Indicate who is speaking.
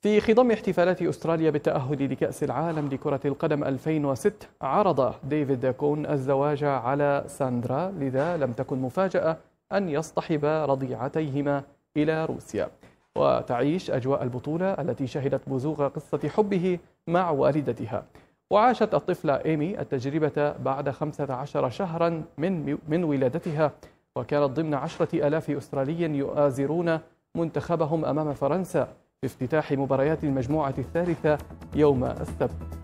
Speaker 1: في خضم احتفالات أستراليا بالتأهل لكأس العالم لكرة القدم 2006 عرض ديفيد كون الزواج على ساندرا لذا لم تكن مفاجأة أن يصطحب رضيعتيهما إلى روسيا وتعيش أجواء البطولة التي شهدت بزوغ قصة حبه مع والدتها وعاشت الطفلة إيمي التجربة بعد 15 شهرا من, من ولادتها وكانت ضمن عشرة ألاف أسترالي يؤازرون منتخبهم أمام فرنسا في افتتاح مباريات المجموعة الثالثة يوم السبت